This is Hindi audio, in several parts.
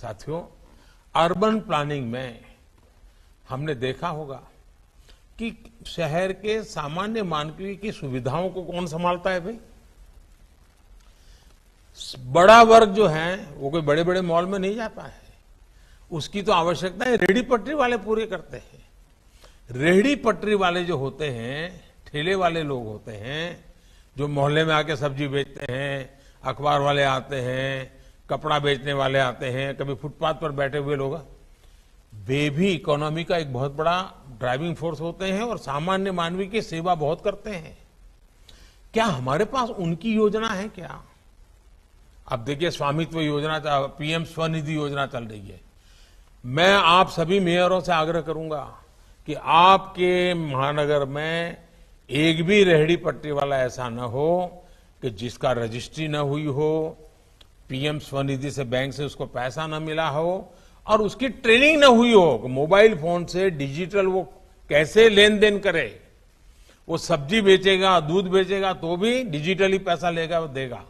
साथियों अर्बन प्लानिंग में हमने देखा होगा कि शहर के सामान्य मानवीय की सुविधाओं को कौन संभालता है भाई बड़ा वर्ग जो है वो कोई बड़े बड़े मॉल में नहीं जाता है उसकी तो आवश्यकता है रेहड़ी पटरी वाले पूरे करते हैं रेहड़ी पटरी वाले जो होते हैं ठेले वाले लोग होते हैं जो मोहल्ले में आके सब्जी बेचते हैं अखबार वाले आते हैं कपड़ा बेचने वाले आते हैं कभी फुटपाथ पर बैठे हुए लोग वे भी इकोनॉमी का एक बहुत बड़ा ड्राइविंग फोर्स होते हैं और सामान्य मानवीय की सेवा बहुत करते हैं क्या हमारे पास उनकी योजना है क्या अब देखिए स्वामित्व योजना पीएम स्वनिधि योजना चल रही है मैं आप सभी मेयरों से आग्रह करूंगा कि आपके महानगर में एक भी रेहड़ी पट्टी वाला ऐसा न हो कि जिसका रजिस्ट्री न हुई हो पीएम स्वनिधि से बैंक से उसको पैसा ना मिला हो और उसकी ट्रेनिंग ना हुई हो मोबाइल फोन से डिजिटल वो कैसे लेन देन करे वो सब्जी बेचेगा दूध बेचेगा तो भी डिजिटली पैसा लेगा वो देगा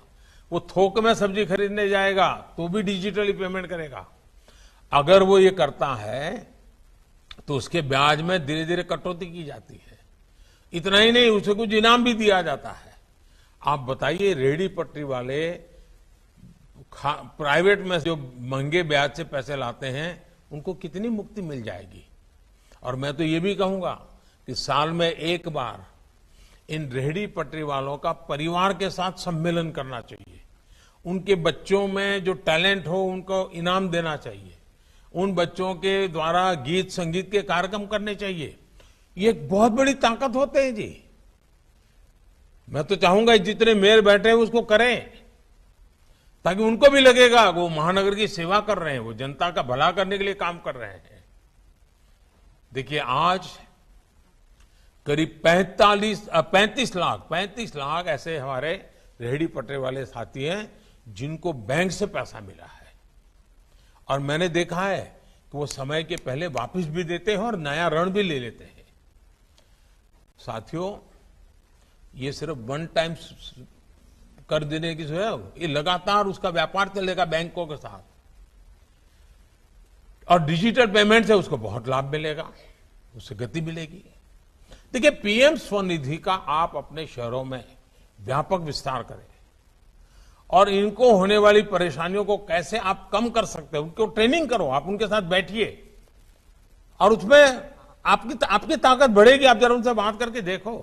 वो थोक में सब्जी खरीदने जाएगा तो भी डिजिटली पेमेंट करेगा अगर वो ये करता है तो उसके ब्याज में धीरे धीरे कटौती की जाती है इतना ही नहीं उसे कुछ इनाम भी दिया जाता है आप बताइए रेडी पटरी वाले प्राइवेट में जो महंगे ब्याज से पैसे लाते हैं उनको कितनी मुक्ति मिल जाएगी और मैं तो ये भी कहूंगा कि साल में एक बार इन रेहड़ी पटरी वालों का परिवार के साथ सम्मेलन करना चाहिए उनके बच्चों में जो टैलेंट हो उनको इनाम देना चाहिए उन बच्चों के द्वारा गीत संगीत के कार्यक्रम करने चाहिए ये एक बहुत बड़ी ताकत होते हैं जी मैं तो चाहूंगा जितने मेयर बैठे हैं उसको करें ताकि उनको भी लगेगा वो महानगर की सेवा कर रहे हैं वो जनता का भला करने के लिए काम कर रहे हैं देखिए आज करीब पैंतालीस पैंतीस लाख पैंतीस लाख ऐसे हमारे रेहड़ी पटरे वाले साथी हैं जिनको बैंक से पैसा मिला है और मैंने देखा है कि वो समय के पहले वापस भी देते हैं और नया ऋण भी ले लेते हैं साथियों ये सिर्फ वन टाइम कर देने की जो है ये लगातार उसका व्यापार चलेगा बैंकों के साथ और डिजिटल पेमेंट से उसको बहुत लाभ मिलेगा उससे गति मिलेगी देखिए पीएम स्वनिधि का आप अपने शहरों में व्यापक विस्तार करें और इनको होने वाली परेशानियों को कैसे आप कम कर सकते हो उनको ट्रेनिंग करो आप उनके साथ बैठिए और उसमें आपकी आपकी ताकत बढ़ेगी आप जरा उनसे बात करके देखो